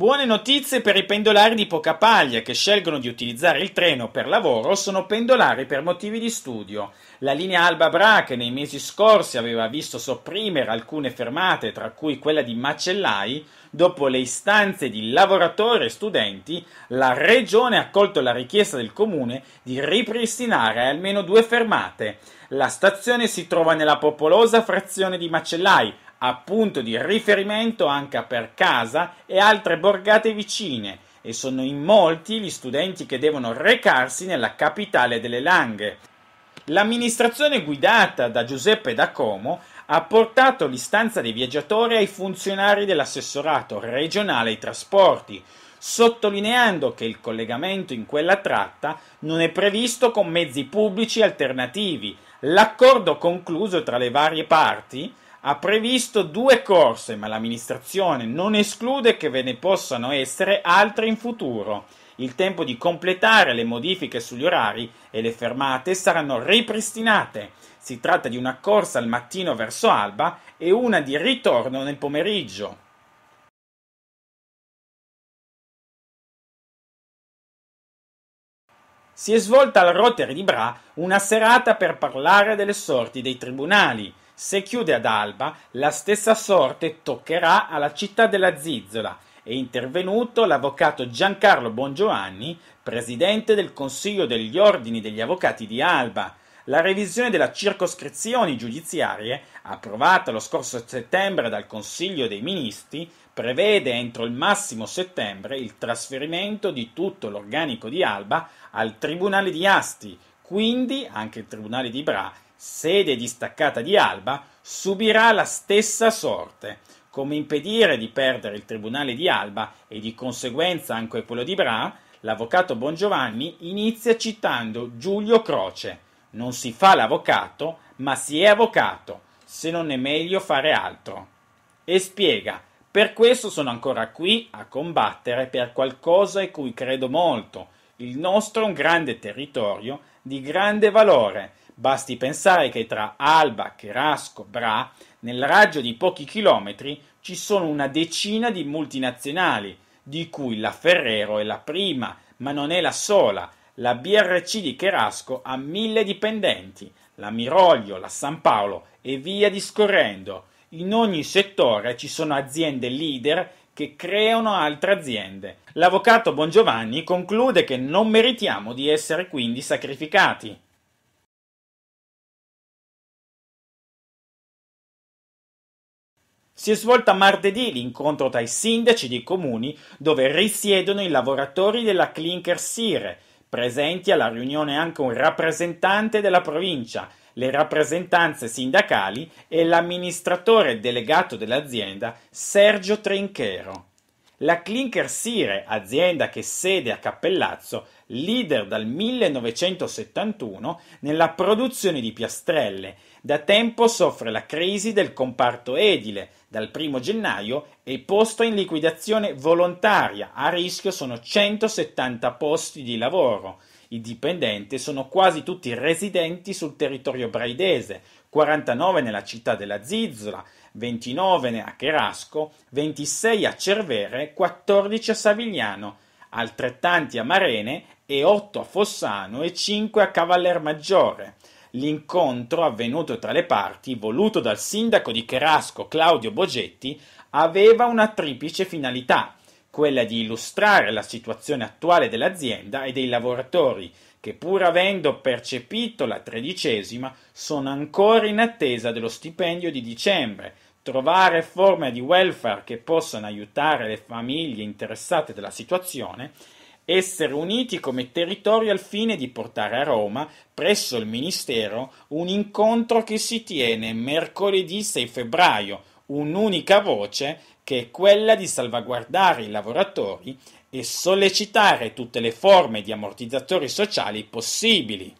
Buone notizie per i pendolari di poca paglia che scelgono di utilizzare il treno per lavoro sono pendolari per motivi di studio. La linea Alba Bra, che nei mesi scorsi aveva visto sopprimere alcune fermate, tra cui quella di Macellai, dopo le istanze di lavoratori e studenti, la Regione ha accolto la richiesta del Comune di ripristinare almeno due fermate. La stazione si trova nella popolosa frazione di Macellai, a punto di riferimento anche per casa e altre borgate vicine e sono in molti gli studenti che devono recarsi nella capitale delle Langhe. L'amministrazione guidata da Giuseppe da Como ha portato l'istanza dei viaggiatori ai funzionari dell'assessorato regionale ai trasporti, sottolineando che il collegamento in quella tratta non è previsto con mezzi pubblici alternativi. L'accordo concluso tra le varie parti ha previsto due corse, ma l'amministrazione non esclude che ve ne possano essere altre in futuro. Il tempo di completare le modifiche sugli orari e le fermate saranno ripristinate. Si tratta di una corsa al mattino verso alba e una di ritorno nel pomeriggio. Si è svolta al Rotary di Bra una serata per parlare delle sorti dei tribunali. Se chiude ad alba, la stessa sorte toccherà alla città della Zizzola. È intervenuto l'avvocato Giancarlo Bongiovanni, presidente del Consiglio degli Ordini degli Avvocati di Alba. La revisione delle circoscrizioni giudiziarie, approvata lo scorso settembre dal Consiglio dei Ministri, prevede entro il massimo settembre il trasferimento di tutto l'organico di Alba al Tribunale di Asti, quindi anche il Tribunale di Bra sede distaccata di Alba, subirà la stessa sorte, come impedire di perdere il tribunale di Alba e di conseguenza anche quello di Bra, l'avvocato Bongiovanni inizia citando Giulio Croce. Non si fa l'avvocato, ma si è avvocato, se non è meglio fare altro. E spiega, per questo sono ancora qui a combattere per qualcosa in cui credo molto. Il nostro è un grande territorio di grande valore Basti pensare che tra Alba, Cherasco, Bra, nel raggio di pochi chilometri ci sono una decina di multinazionali, di cui la Ferrero è la prima, ma non è la sola. La BRC di Cherasco ha mille dipendenti, la Miroglio, la San Paolo e via discorrendo. In ogni settore ci sono aziende leader che creano altre aziende. L'avvocato Bongiovanni conclude che non meritiamo di essere quindi sacrificati. Si è svolta martedì l'incontro tra i sindaci dei comuni dove risiedono i lavoratori della Clinker Sire. Presenti alla riunione anche un rappresentante della provincia, le rappresentanze sindacali e l'amministratore delegato dell'azienda Sergio Trinchero. La Clinker Sire, azienda che sede a Cappellazzo, leader dal 1971 nella produzione di piastrelle, da tempo soffre la crisi del comparto edile. Dal 1 gennaio è posto in liquidazione volontaria, a rischio sono 170 posti di lavoro. I dipendenti sono quasi tutti residenti sul territorio braidese, 49 nella città della Zizzola, 29 a Cherasco, 26 a Cervere, 14 a Savigliano, altrettanti a Marene e 8 a Fossano e 5 a Cavaller Maggiore. L'incontro avvenuto tra le parti, voluto dal sindaco di Cherasco Claudio Bogetti, aveva una triplice finalità quella di illustrare la situazione attuale dell'azienda e dei lavoratori che pur avendo percepito la tredicesima sono ancora in attesa dello stipendio di dicembre, trovare forme di welfare che possano aiutare le famiglie interessate dalla situazione, essere uniti come territorio al fine di portare a Roma, presso il Ministero, un incontro che si tiene mercoledì 6 febbraio un'unica voce che è quella di salvaguardare i lavoratori e sollecitare tutte le forme di ammortizzatori sociali possibili.